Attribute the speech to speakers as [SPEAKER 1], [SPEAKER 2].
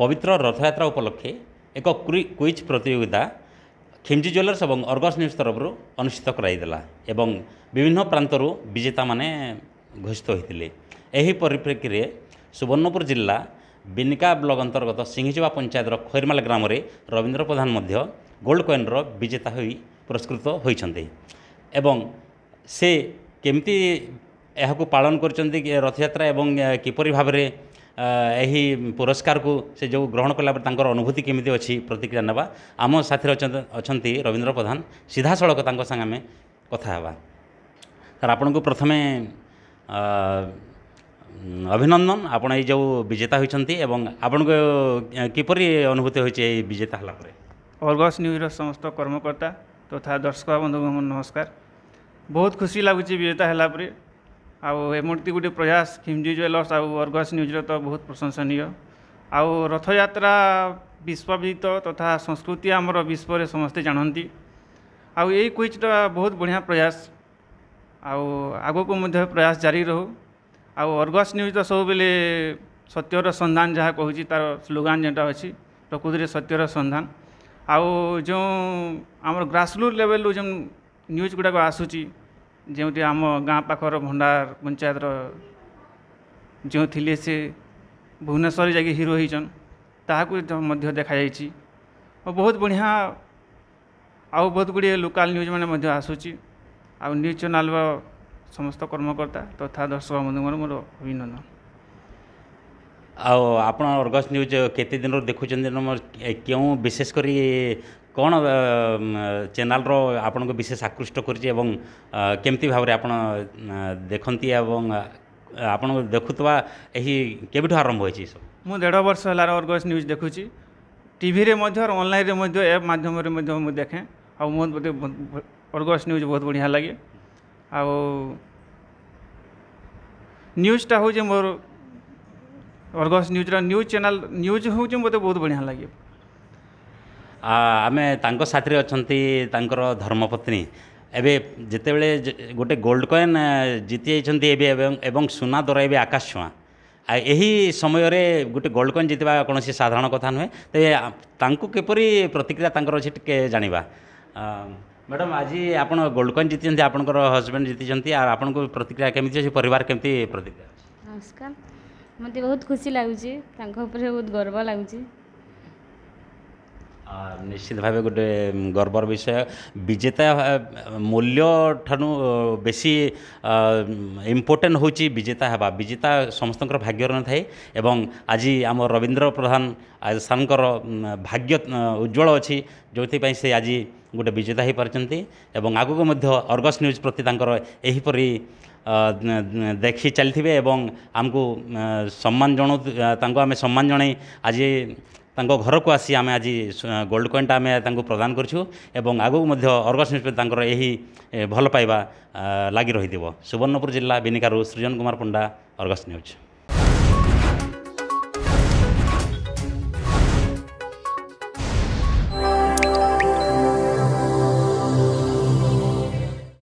[SPEAKER 1] ପବିତ୍ର ରଥଯାତ୍ରା ଉପଲକ୍ଷେ ଏକ କୁଇଜ୍ ପ୍ରତିଯୋଗିତା ଖିମ୍ଜି ଜୁଏଲର୍ସ ଏବଂ ଅର୍ଗସ୍ ନ୍ୟୁଜ୍ ତରଫରୁ ଅନୁଷ୍ଠିତ କରାଯାଇଥିଲା ଏବଂ ବିଭିନ୍ନ ପ୍ରାନ୍ତରୁ ବିଜେତାମାନେ ଘୋଷିତ ହୋଇଥିଲେ ଏହି ପରିପ୍ରେକ୍ଷୀରେ ସୁବର୍ଣ୍ଣପୁର ଜିଲ୍ଲା ବିନିକା ବ୍ଲକ ଅନ୍ତର୍ଗତ ସିଂହିଜୁବା ପଞ୍ଚାୟତର ଖଇରମାଲ ଗ୍ରାମରେ ରବୀନ୍ଦ୍ର ପ୍ରଧାନ ମଧ୍ୟ ଗୋଲ୍ଡ କଏନ୍ର ବିଜେତା ହୋଇ ପୁରସ୍କୃତ ହୋଇଛନ୍ତି ଏବଂ ସେ କେମିତି ଏହାକୁ ପାଳନ କରିଛନ୍ତି ରଥଯାତ୍ରା ଏବଂ କିପରି ଭାବରେ ଏହି ପୁରସ୍କାରକୁ ସେ ଯେଉଁ ଗ୍ରହଣ କଲାପରେ ତାଙ୍କର ଅନୁଭୂତି କେମିତି ଅଛି ପ୍ରତିକ୍ରିୟା ନେବା ଆମ ସାଥିରେ ଅଛନ୍ତି ଅଛନ୍ତି ରବୀନ୍ଦ୍ର ପ୍ରଧାନ ସିଧାସଳଖ ତାଙ୍କ ସାଙ୍ଗେ ଆମେ କଥା ହେବା ସାର୍ ଆପଣଙ୍କୁ ପ୍ରଥମେ ଅଭିନନ୍ଦନ ଆପଣ ଏଇ ଯେଉଁ ବିଜେତା ହୋଇଛନ୍ତି ଏବଂ ଆପଣଙ୍କ କିପରି ଅନୁଭୂତି ହୋଇଛି ଏଇ ବିଜେତା ହେଲା ପରେ
[SPEAKER 2] ଅର୍ଗସ୍ ନ୍ୟୁଜ୍ର ସମସ୍ତ କର୍ମକର୍ତ୍ତା ତଥା ଦର୍ଶକ ବନ୍ଧୁ ନମସ୍କାର ବହୁତ ଖୁସି ଲାଗୁଛି ବିଜେତା ହେଲା ପରେ ଆଉ ଏମିତି ଗୋଟେ ପ୍ରୟାସ ଖିମଜି ଜୁଏଲର୍ସ ଆଉ ଅର୍ଗସ୍ ନ୍ୟୁଜ୍ର ତ ବହୁତ ପ୍ରଶଂସନୀୟ ଆଉ ରଥଯାତ୍ରା ବିଶ୍ୱବିଦିତ ତଥା ସଂସ୍କୃତି ଆମର ବିଶ୍ୱରେ ସମସ୍ତେ ଜାଣନ୍ତି ଆଉ ଏଇ କୁଇଜ୍ଟା ବହୁତ ବଢ଼ିଆ ପ୍ରୟାସ ଆଉ ଆଗକୁ ମଧ୍ୟ ପ୍ରୟାସ ଜାରି ରହୁ ଆଉ ଅର୍ଗସ୍ ନ୍ୟୁଜ୍ ତ ସବୁବେଳେ ସତ୍ୟର ସନ୍ଧାନ ଯାହା କହୁଛି ତା'ର ସ୍ଲୋଗାନ ଯେଉଁଟା ଅଛି ପ୍ରକୃତିରେ ସତ୍ୟର ସନ୍ଧାନ ଆଉ ଯେଉଁ ଆମର ଗ୍ରାସରୁଟ୍ ଲେଭେଲ୍ରୁ ଯେଉଁ ନ୍ୟୁଜ୍ ଗୁଡ଼ାକ ଆସୁଛି ଯେଉଁଠି ଆମ ଗାଁ ପାଖର ଭଣ୍ଡାର ପଞ୍ଚାୟତର ଯେଉଁ ଥିଲେ ସେ ଭୁବନେଶ୍ୱର ଯାଇକି ହିରୋ ହେଇଛନ୍ ତାହାକୁ ମଧ୍ୟ ଦେଖାଯାଇଛି ଓ ବହୁତ ବଢ଼ିଆ ଆଉ ବହୁତ ଗୁଡ଼ିଏ ଲୋକାଲ ନ୍ୟୁଜ୍ମାନେ ମଧ୍ୟ ଆସୁଛି ଆଉ ନ୍ୟୁଜ୍ ଚ୍ୟାନେଲ୍ର ସମସ୍ତ କର୍ମକର୍ତ୍ତା ତଥା ଦର୍ଶକ ବନ୍ଧୁଙ୍କର ମୋର ଅଭିନନ୍ଦନ
[SPEAKER 1] ଆଉ ଆପଣ ଅର୍ଗସ୍ ନ୍ୟୁଜ୍ କେତେ ଦିନରୁ ଦେଖୁଛନ୍ତି କେଉଁ ବିଶେଷ କରି କ'ଣ ଚ୍ୟାନେଲ୍ର ଆପଣଙ୍କୁ ବିଶେଷ ଆକୃଷ୍ଟ କରିଛି ଏବଂ କେମିତି ଭାବରେ ଆପଣ ଦେଖନ୍ତି ଏବଂ ଆପଣ ଦେଖୁଥିବା ଏହି କେବେଠୁ ଆରମ୍ଭ ହୋଇଛି ଏସବୁ
[SPEAKER 2] ମୁଁ ଦେଢ଼ ବର୍ଷ ହେଲା ଅର୍ଗସ୍ ନ୍ୟୁଜ୍ ଦେଖୁଛି ଟିଭିରେ ମଧ୍ୟ ଅନଲାଇନ୍ରେ ମଧ୍ୟ ଆପ୍ ମାଧ୍ୟମରେ ମଧ୍ୟ ମୁଁ ଦେଖେ ଆଉ ମୋ ମୋତେ ଅର୍ଗସ୍ ନ୍ୟୁଜ୍ ବହୁତ ବଢ଼ିଆ ଲାଗେ ଆଉ ନ୍ୟୁଜ୍ଟା ହେଉଛି ମୋର ଅର୍ଗସ୍ ନ୍ୟୁଜ୍ର ନ୍ୟୁଜ୍ ଚ୍ୟାନେଲ୍ ନ୍ୟୁଜ୍ ହେଉଛି ମୋତେ ବହୁତ ବଢ଼ିଆ ଲାଗେ
[SPEAKER 1] ଆମେ ତାଙ୍କ ସାଥିରେ ଅଛନ୍ତି ତାଙ୍କର ଧର୍ମପତ୍ନୀ ଏବେ ଯେତେବେଳେ ଗୋଟେ ଗୋଲ୍ଡ କଏନ୍ ଜିତି ଯାଇଛନ୍ତି ଏବେ ଏବଂ ସୁନା ଦର ଏବେ ଆକାଶ ଛୁଆଁ ଏହି ସମୟରେ ଗୋଟେ ଗୋଲ୍ଡ କଏନ୍ ଜିତିବା କୌଣସି ସାଧାରଣ କଥା ନୁହେଁ ତେବେ ତାଙ୍କୁ କିପରି ପ୍ରତିକ୍ରିୟା ତାଙ୍କର ଅଛି ଟିକେ ଜାଣିବା ମ୍ୟାଡ଼ାମ୍ ଆଜି ଆପଣ ଗୋଲ୍ଡ କଏନ୍ ଜିତିଛନ୍ତି ଆପଣଙ୍କର ହଜବେଣ୍ଡ ଜିତିଛନ୍ତି ଆଉ ଆପଣଙ୍କ ପ୍ରତିକ୍ରିୟା କେମିତି ଅଛି ପରିବାର କେମିତି ପ୍ରତିକ୍ରିୟା
[SPEAKER 2] ନମସ୍କାର ମୋତେ ବହୁତ ଖୁସି ଲାଗୁଛି ତାଙ୍କ ଉପରେ ବହୁତ ଗର୍ବ ଲାଗୁଛି
[SPEAKER 1] ନିଶ୍ଚିତ ଭାବେ ଗୋଟେ ଗର୍ବର ବିଷୟ ବିଜେତା ମୂଲ୍ୟ ଠାରୁ ବେଶୀ ଇମ୍ପୋର୍ଟାଣ୍ଟ ହେଉଛି ବିଜେତା ହେବା ବିଜେତା ସମସ୍ତଙ୍କର ଭାଗ୍ୟରେ ନଥାଏ ଏବଂ ଆଜି ଆମ ରବୀନ୍ଦ୍ର ପ୍ରଧାନ ସାର୍ଙ୍କର ଭାଗ୍ୟ ଉଜ୍ଜଳ ଅଛି ଯେଉଁଥିପାଇଁ ସେ ଆଜି ଗୋଟେ ବିଜେତା ହୋଇପାରିଛନ୍ତି ଏବଂ ଆଗକୁ ମଧ୍ୟ ଅର୍ଗସ୍ ନ୍ୟୁଜ୍ ପ୍ରତି ତାଙ୍କର ଏହିପରି ଦେଖି ଚାଲିଥିବେ ଏବଂ ଆମକୁ ସମ୍ମାନ ଜଣାଉ ତାଙ୍କୁ ଆମେ ସମ୍ମାନ ଜଣାଇ ଆଜି ତାଙ୍କ ଘରକୁ ଆସି ଆମେ ଆଜି ଗୋଲ୍ଡ କଏନ୍ଟା ଆମେ ତାଙ୍କୁ ପ୍ରଦାନ କରିଛୁ ଏବଂ ଆଗକୁ ମଧ୍ୟ ଅର୍ଗସ୍ ନ୍ୟୁଜ୍ ତାଙ୍କର ଏହି ଭଲ ପାଇବା ଲାଗି ରହିଥିବ ସୁବର୍ଣ୍ଣପୁର ଜିଲ୍ଲା ବିନିକାରୁ ସୃଜନ କୁମାର ପଣ୍ଡା ଅର୍ଗସ୍ ନ୍ୟୁଜ୍